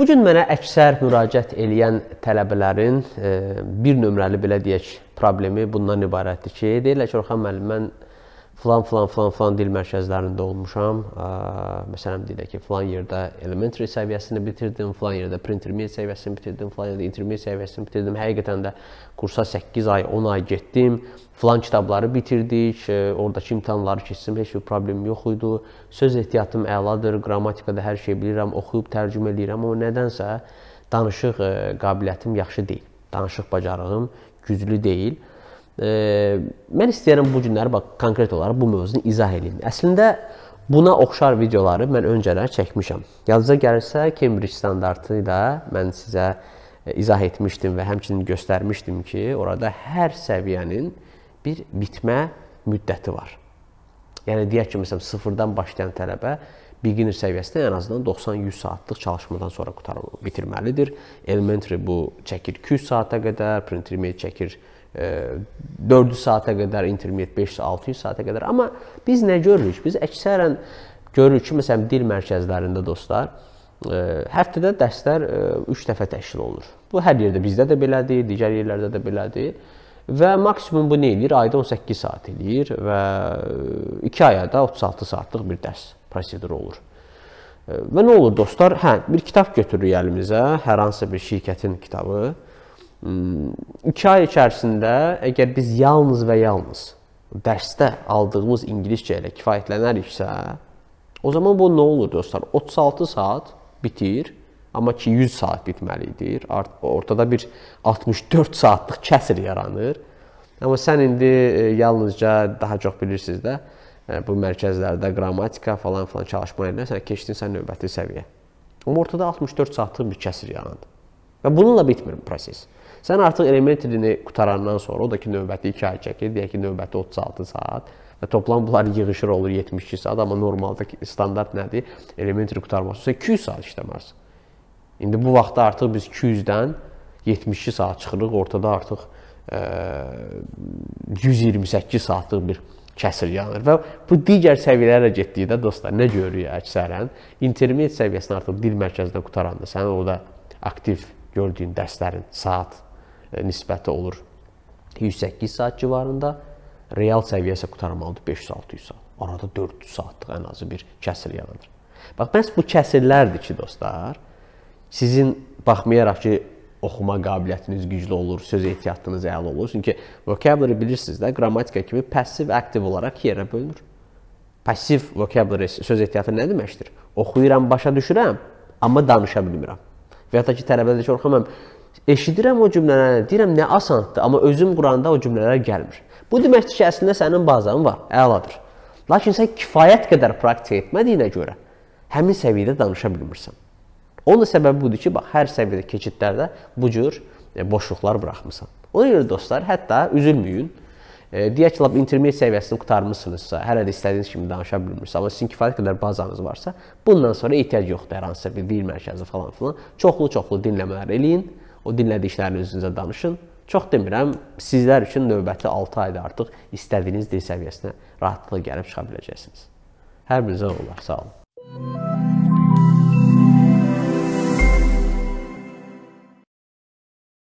Bu gün mənə əksər müraciət eləyən tələbələrin e, bir nömrəli belə deyək problemi bundan ibarətdir ki, deyirlər ki, Orxan müəllim, mən filan filan filan filan dil mərkəzlərində olmuşam. Məsələn, deyək ki, filan yerdə elementary səviyyəsini bitirdim, filan yerdə pre-intermediate səviyyəsini bitirdim, filan yerdə intermediate səviyyəsini bitirdim. Həqiqətən də kursa 8 ay, 10 ay getdim. Filan kitabları bitirdik, ordakı imtahanları keçdim, heç bir problem yox idi. Söz ehtiyatım əladır, qrammatikada hər şey bilirəm, oxuyub tərcümə eləyirəm, amma nədənsə danışıq qabiliyyətim yaxşı deyil. Danışıq bacarığım güclü deyil mən istəyirəm bu günləri bax konkret olaraq bu mövzunu izah edeyim. Əslində buna oxşar videoları mən öncələr çəkmişəm. Yadınıza gəlirsə Cambridge standartı ilə mən sizə e, izah etmişdim və həmçinin göstərmişdim ki, orada hər səviyyənin bir bitmə müddəti var. Yəni deyək ki, məsələn, sıfırdan başlayan tələbə beginner səviyyəsində ən azından 90-100 saatlıq çalışmadan sonra qutarılmalıdır, bitirməlidir. Elementary bu çəkir 200 saata qədər, pre-intermediate çəkir 100 4 saata qədər internet 5-600 saata qədər. Amma biz nə görürük? Biz əksərən görürük ki, məsələn, dil mərkəzlərində dostlar, həftədə dərslər 3 dəfə təşkil olunur. Bu hər yerdə bizdə də belədir, digər yerlərdə də belədir. Və maksimum bu nə eləyir? Ayda 18 saat eləyir və 2 ayda 36 saatlıq bir dərs proseduru olur. Və nə olur dostlar? Hə, bir kitab götürürük əlimizə, hər hansı bir şirkətin kitabı. 2 ay içərisində əgər biz yalnız və yalnız dərsdə aldığımız ingiliscə ilə kifayətlənəriksə, o zaman bu nə olur dostlar? 36 saat bitir, amma ki 100 saat bitməli idi. Ortada bir 64 saatlıq kəsir yaranır. Amma sən indi e, yalnızca daha çox bilirsiniz də, e, bu mərkəzlərdə qrammatika falan filan çalışma yerinə sən keçdin sən növbəti səviyyə. Amma ortada 64 saatlıq bir kəsir yaranır. Və bununla bitmir proses. Sən artıq elementirini qutarandan sonra, o da ki, növbəti 2 ay çəkir, deyək ki, növbəti 36 saat və toplam bunlar yığışır olur 72 saat, amma normalda standart nədir? Elementini qutarması isə 200 saat işləməlisən. İndi bu vaxtda artıq biz 200-dən 72 saat çıxırıq, ortada artıq e, ə, 128 saatlıq bir kəsir yanır və bu digər səviyyələrə getdikdə dostlar nə görürük əksərən intermediate səviyyəsini artıq dil mərkəzindən qutaranda sənin orada aktiv gördüyüm dərslərin saat e, nisbəti olur 108 saat civarında. Real səviyyəsi qutarmalıdır 500-600 saat. Arada 400 saatlıq ən azı bir kəsil yaranır. Bax, bəs bu kəsillərdir ki, dostlar, sizin baxmayaraq ki, oxuma qabiliyyətiniz güclü olur, söz ehtiyatınız əla olur. Çünki vocabulary bilirsiniz də, qrammatika kimi passiv, aktiv olaraq yerə bölünür. Passiv vocabulary söz ehtiyatı nə deməkdir? Oxuyuram, başa düşürəm, amma danışa bilmirəm və ya da ki, tələbələr ki, Orxan müəllim, eşidirəm o cümlələri, deyirəm nə asandır, amma özüm quranda o cümlələr gəlmir. Bu deməkdir ki, əslində sənin bazan var, əladır. Lakin sən kifayət qədər praktika etmədiyinə görə həmin səviyyədə danışa bilmirsən. Onun da səbəbi budur ki, bax, hər səviyyədə keçidlərdə bu cür e, boşluqlar buraxmısan. Ona görə dostlar, hətta üzülməyin deyək ki, lap intermediya səviyyəsini qurtarmısınızsa, hələ də istədiyiniz kimi danışa bilmirsiniz, amma sizin kifayət qədər bazanız varsa, bundan sonra ehtiyac yoxdur hər hansısa bir dil mərkəzi falan filan. Çoxlu-çoxlu dinləmələr eləyin. O dinlədiklərinizi özünüzə danışın. Çox demirəm, sizlər üçün növbəti 6 ayda artıq istədiyiniz dil səviyyəsinə rahatlıqla gəlib çıxa biləcəksiniz. Hər birinizə uğurlar. Sağ olun.